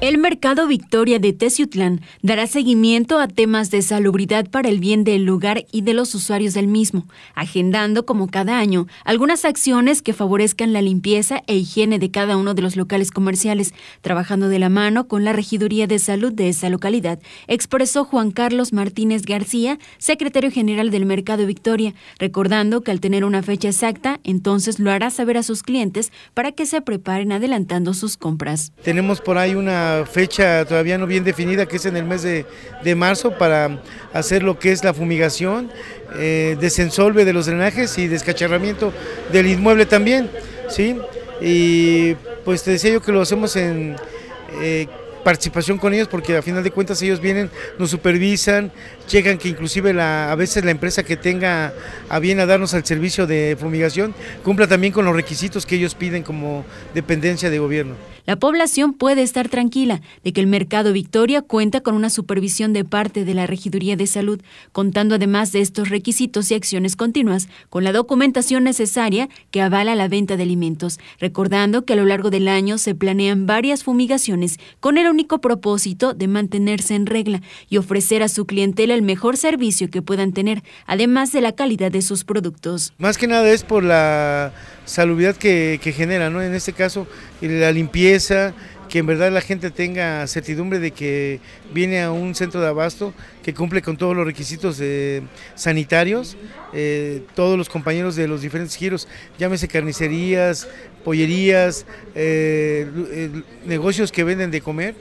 El Mercado Victoria de Teciutlán dará seguimiento a temas de salubridad para el bien del lugar y de los usuarios del mismo, agendando como cada año algunas acciones que favorezcan la limpieza e higiene de cada uno de los locales comerciales, trabajando de la mano con la Regiduría de Salud de esa localidad, expresó Juan Carlos Martínez García, secretario general del Mercado Victoria, recordando que al tener una fecha exacta, entonces lo hará saber a sus clientes para que se preparen adelantando sus compras. Tenemos por ahí una fecha todavía no bien definida, que es en el mes de, de marzo, para hacer lo que es la fumigación, eh, desensolve de los drenajes y descacharramiento del inmueble también. ¿sí? Y pues te decía yo que lo hacemos en... Eh, participación con ellos porque a final de cuentas ellos vienen, nos supervisan, checan que inclusive la, a veces la empresa que tenga a bien a darnos al servicio de fumigación cumpla también con los requisitos que ellos piden como dependencia de gobierno. La población puede estar tranquila de que el mercado Victoria cuenta con una supervisión de parte de la Regiduría de Salud, contando además de estos requisitos y acciones continuas con la documentación necesaria que avala la venta de alimentos, recordando que a lo largo del año se planean varias fumigaciones con el único propósito de mantenerse en regla y ofrecer a su clientela el mejor servicio que puedan tener, además de la calidad de sus productos. Más que nada es por la salubridad que, genera, ¿no? En este caso, eh, la limpieza, que en verdad la gente tenga certidumbre de que viene a un centro de abasto que cumple con todos los requisitos eh, sanitarios, eh, todos los compañeros de los diferentes giros, llámese carnicerías, pollerías, negocios que venden de comer,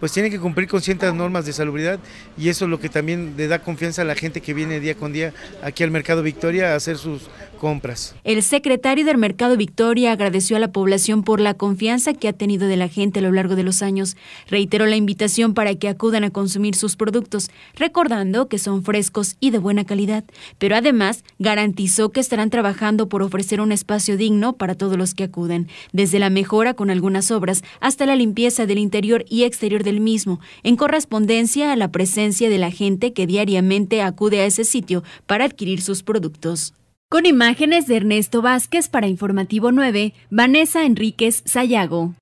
pues tienen que cumplir con ciertas normas de salubridad y eso es lo que también le da confianza a la gente que viene día con día aquí al Mercado Victoria a hacer sus compras. El secretario del Mercado Victoria agradeció a la población por la confianza que ha tenido de la gente a lo largo de los años. Reiteró la invitación para que acudan a consumir sus productos, recordando que son frescos y de buena calidad, pero además garantizó que estarán trabajando por ofrecer un espacio digno para todos los que acuden, desde la mejora con algunas obras hasta la limpieza del interior y exterior del mismo, en correspondencia a la presencia de la gente que diariamente acude a ese sitio para adquirir sus productos. Con imágenes de Ernesto Vázquez para Informativo 9, Vanessa Enríquez Sayago.